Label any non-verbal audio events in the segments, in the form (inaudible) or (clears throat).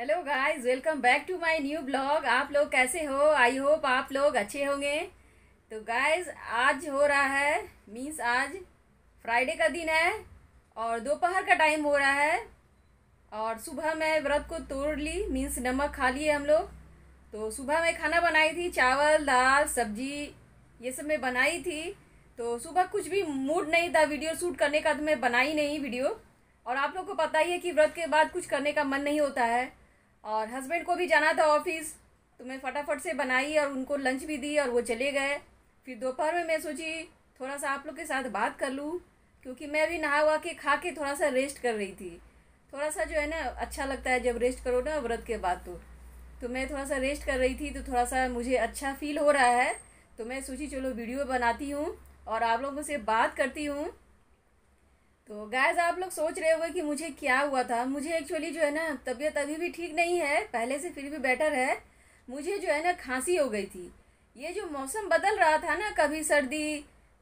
hello guys welcome back to my new blog आप लोग कैसे हो आई होप आप लोग अच्छे होंगे तो गाइस आज हो रहा है मींस आज फ्राइडे का दिन है और दोपहर का टाइम हो रहा है और सुबह मैं व्रत को तोड़ ली मींस नमक खा लिए हम लोग तो सुबह मैं खाना बनाई थी चावल दाल सब्जी ये सब मैं बनाई थी तो सुबह कुछ भी मूड नहीं था वीडियो शूट करने का तो मैं बनाई नहीं वीडियो और आप लोग को पता ही है कि व्रत के बाद कुछ करने का मन नहीं होता है और हस्बैंड को भी जाना था ऑफिस तो मैं फटाफट से बनाई और उनको लंच भी दी और वो चले गए फिर दोपहर में मैं सोची थोड़ा सा आप लोग के साथ बात कर लूँ क्योंकि मैं भी नहा हुआ के खा के थोड़ा सा रेस्ट कर रही थी थोड़ा सा जो है ना अच्छा लगता है जब रेस्ट करो ना व्रत के बाद तो तो मैं थोड़ा सा रेस्ट कर रही थी तो थोड़ा सा मुझे अच्छा फील हो रहा है तो मैं सोची चलो वीडियो बनाती हूँ और आप लोगों से बात करती हूँ तो गैस आप लोग सोच रहे होंगे कि मुझे क्या हुआ था मुझे एक्चुअली जो है ना तबीयत अभी भी ठीक नहीं है पहले से फिर भी बेटर है मुझे जो है ना खांसी हो गई थी ये जो मौसम बदल रहा था ना कभी सर्दी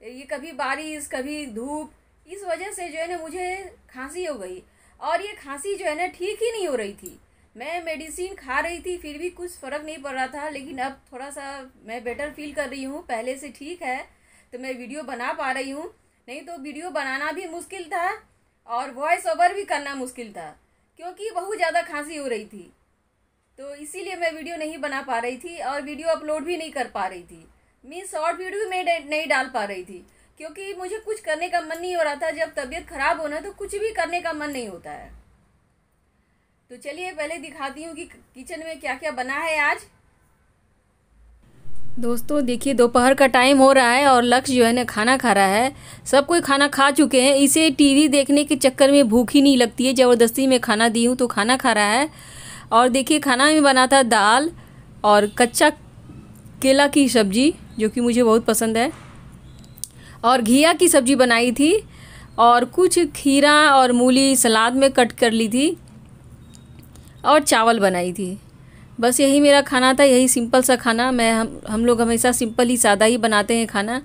ये कभी बारिश कभी धूप इस वजह से जो है ना मुझे खांसी हो गई और ये खांसी जो है ना ठीक ही नहीं हो रही थी मैं मेडिसिन खा रही थी फिर भी कुछ फ़र्क नहीं पड़ रहा था लेकिन अब थोड़ा सा मैं बेटर फील कर रही हूँ पहले से ठीक है तो मैं वीडियो बना पा रही हूँ नहीं तो वीडियो बनाना भी मुश्किल था और वॉइस ओवर भी करना मुश्किल था क्योंकि बहुत ज़्यादा खांसी हो रही थी तो इसीलिए मैं वीडियो नहीं बना पा रही थी और वीडियो अपलोड भी नहीं कर पा रही थी मीन शॉर्ट वीडियो भी मैं नहीं डाल पा रही थी क्योंकि मुझे कुछ करने का मन नहीं हो रहा था जब तबीयत खराब होना तो कुछ भी करने का मन नहीं होता है तो चलिए पहले दिखाती हूँ कि किचन में क्या क्या बना है आज दोस्तों देखिए दोपहर का टाइम हो रहा है और लक्ष्य जो है ना खाना खा रहा है सब कोई खाना खा चुके हैं इसे टीवी देखने के चक्कर में भूख ही नहीं लगती है ज़बरदस्ती में खाना दी हूँ तो खाना खा रहा है और देखिए खाना में बना था दाल और कच्चा केला की सब्ज़ी जो कि मुझे बहुत पसंद है और घिया की सब्ज़ी बनाई थी और कुछ खीरा और मूली सलाद में कट कर ली थी और चावल बनाई थी बस यही मेरा खाना था यही सिंपल सा खाना मैं हम हम लोग हमेशा सिंपल ही सादा ही बनाते हैं खाना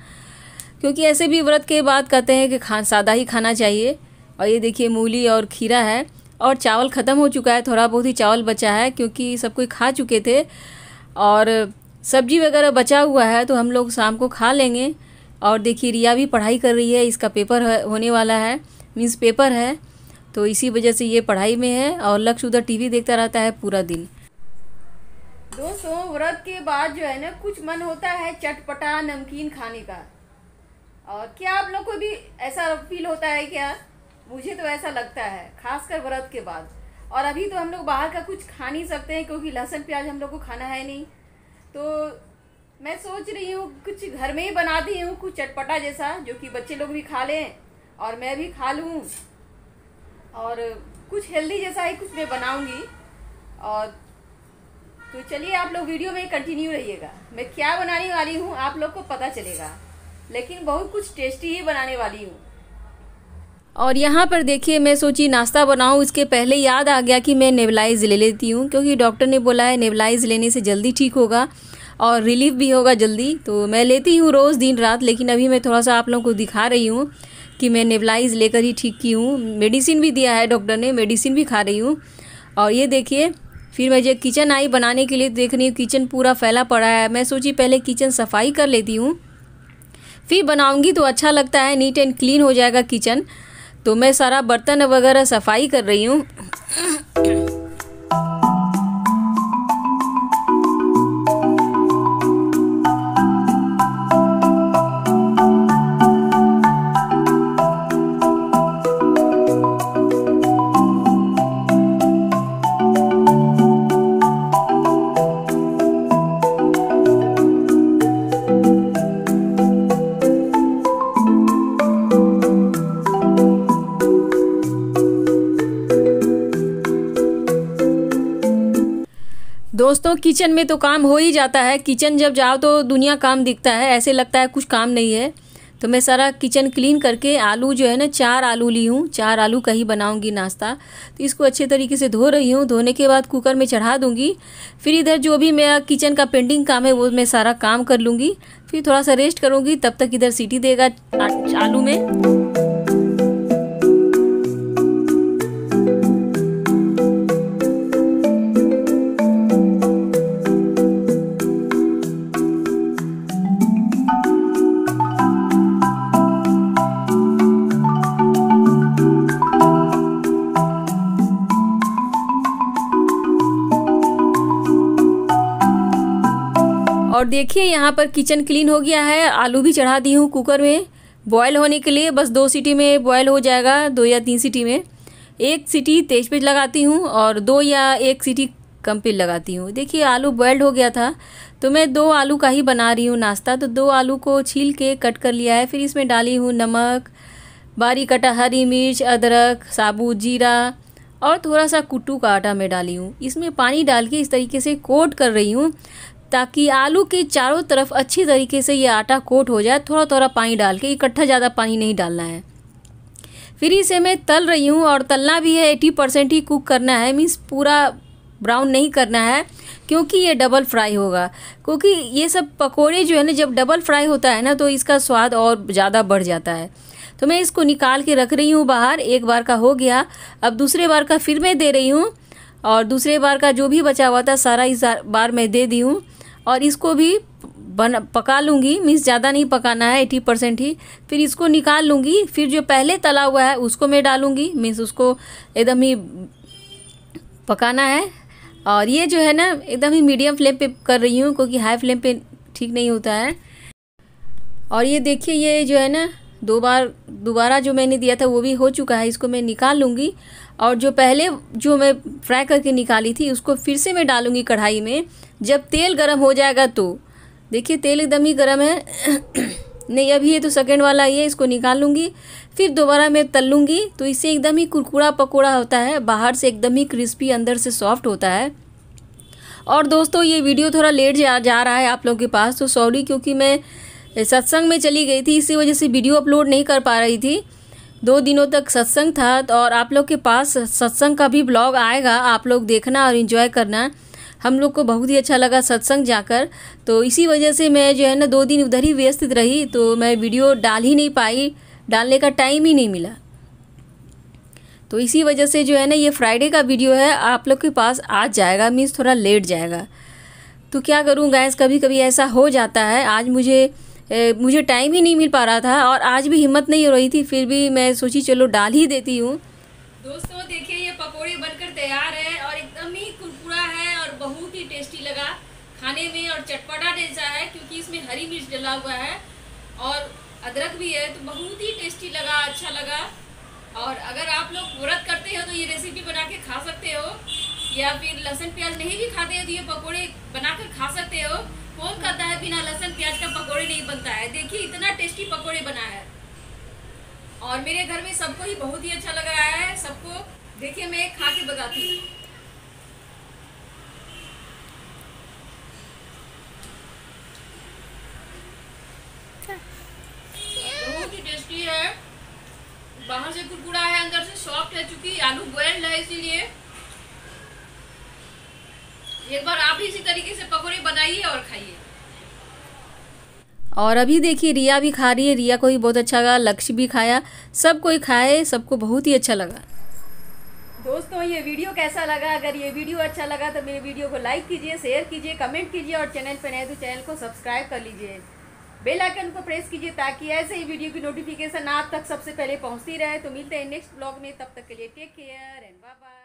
क्योंकि ऐसे भी व्रत के बाद कहते हैं कि खा सादा ही खाना चाहिए और ये देखिए मूली और खीरा है और चावल ख़त्म हो चुका है थोड़ा बहुत ही चावल बचा है क्योंकि सब कोई खा चुके थे और सब्जी वगैरह बचा हुआ है तो हम लोग शाम को खा लेंगे और देखिए रिया भी पढ़ाई कर रही है इसका पेपर होने वाला है मीन्स पेपर है तो इसी वजह से ये पढ़ाई में है और लक्ष्य उधर टीवी देखता रहता है पूरा दिन दोस्तों व्रत के बाद जो है ना कुछ मन होता है चटपटा नमकीन खाने का और क्या आप लोग को भी ऐसा फील होता है क्या मुझे तो ऐसा लगता है खासकर व्रत के बाद और अभी तो हम लोग बाहर का कुछ खा नहीं सकते हैं क्योंकि लहसुन प्याज हम लोग को खाना है नहीं तो मैं सोच रही हूँ कुछ घर में ही बनाती हूँ कुछ चटपटा जैसा जो कि बच्चे लोग भी खा लें और मैं भी खा लूँ और कुछ हेल्दी जैसा ही कुछ मैं बनाऊँगी और तो चलिए आप लोग वीडियो में कंटिन्यू रहिएगा मैं क्या बनाने वाली हूँ आप लोग को पता चलेगा लेकिन बहुत कुछ टेस्टी ही बनाने वाली हूँ और यहाँ पर देखिए मैं सोची नाश्ता बनाऊँ इसके पहले याद आ गया कि मैं नेवलाइज ले लेती हूँ क्योंकि डॉक्टर ने बोला है नेवलाइज लेने से जल्दी ठीक होगा और रिलीफ भी होगा जल्दी तो मैं लेती हूँ रोज़ दिन रात लेकिन अभी मैं थोड़ा सा आप लोगों को दिखा रही हूँ कि मैं नेवलाइज लेकर ही ठीक की हूँ मेडिसिन भी दिया है डॉक्टर ने मेडिसिन भी खा रही हूँ और ये देखिए फिर मैं जब किचन आई बनाने के लिए देख रही हूँ किचन पूरा फैला पड़ा है मैं सोची पहले किचन सफाई कर लेती हूँ फिर बनाऊँगी तो अच्छा लगता है नीट एंड क्लीन हो जाएगा किचन तो मैं सारा बर्तन वगैरह सफाई कर रही हूँ दोस्तों किचन में तो काम हो ही जाता है किचन जब जाओ तो दुनिया काम दिखता है ऐसे लगता है कुछ काम नहीं है तो मैं सारा किचन क्लीन करके आलू जो है ना चार आलू ली हूँ चार आलू का ही बनाऊँगी नाश्ता तो इसको अच्छे तरीके से धो रही हूँ धोने के बाद कुकर में चढ़ा दूँगी फिर इधर जो भी मेरा किचन का पेंडिंग काम है वो मैं सारा काम कर लूँगी फिर थोड़ा सा रेस्ट करूँगी तब तक इधर सीटी देगा आलू में देखिए यहाँ पर किचन क्लीन हो गया है आलू भी चढ़ा दी हूँ कुकर में बॉयल होने के लिए बस दो सीटी में बॉयल हो जाएगा दो या तीन सीटी में एक सीटी तेज पे लगाती हूँ और दो या एक सीटी कम पे लगाती हूँ देखिए आलू बॉयल्ड हो गया था तो मैं दो आलू का ही बना रही हूँ नाश्ता तो दो आलू को छील के कट कर लिया है फिर इसमें डाली हूँ नमक बारीक कटा हरी मिर्च अदरक साबुत जीरा और थोड़ा सा कुट्टू का आटा मैं डाली हूँ इसमें पानी डाल के इस तरीके से कोट कर रही हूँ ताकि आलू के चारों तरफ अच्छी तरीके से ये आटा कोट हो जाए थोड़ा थोड़ा पानी डाल के इकट्ठा ज़्यादा पानी नहीं डालना है फिर इसे मैं तल रही हूँ और तलना भी है एटी परसेंट ही कुक करना है मीन्स पूरा ब्राउन नहीं करना है क्योंकि ये डबल फ्राई होगा क्योंकि ये सब पकोड़े जो है ना जब डबल फ्राई होता है ना तो इसका स्वाद और ज़्यादा बढ़ जाता है तो मैं इसको निकाल के रख रही हूँ बाहर एक बार का हो गया अब दूसरे बार का फिर मैं दे रही हूँ और दूसरे बार का जो भी बचा हुआ था सारा इस बार मैं दे दी हूँ और इसको भी बना पका लूँगी मीन्स ज़्यादा नहीं पकाना है एटी परसेंट ही फिर इसको निकाल लूँगी फिर जो पहले तला हुआ है उसको मैं डालूँगी मीन्स उसको एकदम ही पकाना है और ये जो है ना एकदम ही मीडियम फ्लेम पे कर रही हूँ क्योंकि हाई फ्लेम पे ठीक नहीं होता है और ये देखिए ये जो है ना दो बार दोबारा जो मैंने दिया था वो भी हो चुका है इसको मैं निकाल लूँगी और जो पहले जो मैं फ्राई करके निकाली थी उसको फिर से मैं डालूँगी कढ़ाई में जब तेल गर्म हो जाएगा तो देखिए तेल एकदम ही गर्म है (clears throat) नहीं अभी ये तो सेकेंड वाला है इसको निकाल लूँगी फिर दोबारा मैं तल लूँगी तो इससे एकदम ही कुरकुरा पकोड़ा होता है बाहर से एकदम ही क्रिस्पी अंदर से सॉफ्ट होता है और दोस्तों ये वीडियो थोड़ा लेट जा जा रहा है आप लोगों के पास तो सॉरी क्योंकि मैं सत्संग में चली गई थी इसी वजह से वीडियो अपलोड नहीं कर पा रही थी दो दिनों तक सत्संग था और आप लोग के पास सत्संग का भी ब्लॉग आएगा आप लोग देखना और इन्जॉय करना हम लोग को बहुत ही अच्छा लगा सत्संग जाकर तो इसी वजह से मैं जो है ना दो दिन उधर ही व्यस्त रही तो मैं वीडियो डाल ही नहीं पाई डालने का टाइम ही नहीं मिला तो इसी वजह से जो है ना ये फ्राइडे का वीडियो है आप लोग के पास आज जाएगा मीन्स थोड़ा लेट जाएगा तो क्या करूँ गैस कभी कभी ऐसा हो जाता है आज मुझे ए, मुझे टाइम ही नहीं मिल पा रहा था और आज भी हिम्मत नहीं हो रही थी फिर भी मैं सोची चलो डाल ही देती हूँ दोस्तों देखिए ये पकौड़े बनकर तैयार है खाने में और चटपटा जैसा है क्योंकि इसमें हरी मिर्च डला हुआ है और अदरक भी है तो बहुत ही टेस्टी लगा अच्छा लगा और अगर आप लोग व्रत करते हो तो ये रेसिपी बना के खा सकते हो या फिर लहसुन प्याज नहीं भी खाते हो तो ये पकौड़े बनाकर खा सकते हो कौन खाता है बिना लहसुन प्याज का पकौड़े नहीं बनता है देखिए इतना टेस्टी पकौड़े बना है और मेरे घर में सबको ही बहुत ही अच्छा लग रहा है सबको देखिए मैं खा के बताती हूँ बाहर से कुरकुरा है अंदर से सॉफ्ट है चूंकि आलू बॉयल्ड है इसीलिए एक बार आप इसी तरीके से पकौड़े बनाइए और खाइए और अभी देखिए रिया भी खा रही है रिया को भी बहुत अच्छा लगा लक्ष्य भी खाया सब कोई खाए सबको बहुत ही अच्छा लगा दोस्तों ये वीडियो कैसा लगा अगर ये वीडियो अच्छा लगा तो मेरे वीडियो को लाइक कीजिए शेयर कीजिए कमेंट कीजिए और चैनल पर नए तो चैनल को सब्सक्राइब कर लीजिए बेल आइकन को प्रेस कीजिए ताकि ऐसे ही वीडियो की नोटिफिकेशन आप तक सबसे पहले पहुंचती रहे तो मिलते हैं नेक्स्ट ब्लॉग में तब तक के लिए take care and bye bye